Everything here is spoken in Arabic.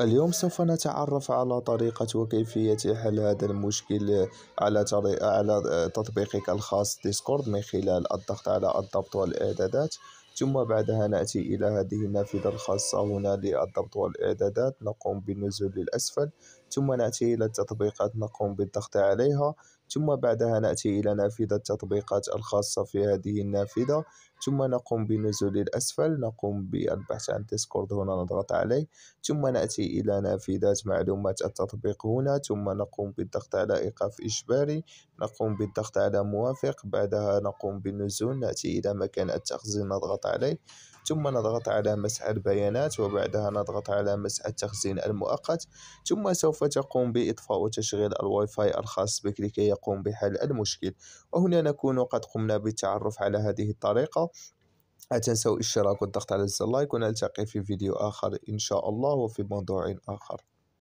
اليوم سوف نتعرف على طريقة وكيفية حل هذا المشكل على على تطبيقك الخاص ديسكورد من خلال الضغط على الضبط والإعدادات ثم بعدها نأتي إلى هذه النافذة الخاصة هنا للضبط والإعدادات نقوم بالنزول للأسفل ثم نأتي إلى التطبيقات نقوم بالضغط عليها ثم بعدها نأتي إلى نافذة التطبيقات الخاصة في هذه النافذة ثم نقوم بنزول الأسفل نقوم بالبحث عن ديسكورد هنا نضغط عليه ثم نأتي إلى نافذة معلومات التطبيق هنا ثم نقوم بالضغط على إيقاف إجباري نقوم بالضغط على موافق بعدها نقوم بالنزول نأتي إلى مكان التخزين نضغط عليه ثم نضغط على مسح البيانات وبعدها نضغط على مسح التخزين المؤقت ثم سوف تقوم بإطفاء وتشغيل الواي فاي الخاص بك لكي يقوم بحل المشكل وهنا نكون قد قمنا بالتعرف على هذه الطريقة لا تنسوا الاشتراك والضغط على زر اللايك ونلتقي في فيديو آخر إن شاء الله وفي موضوع آخر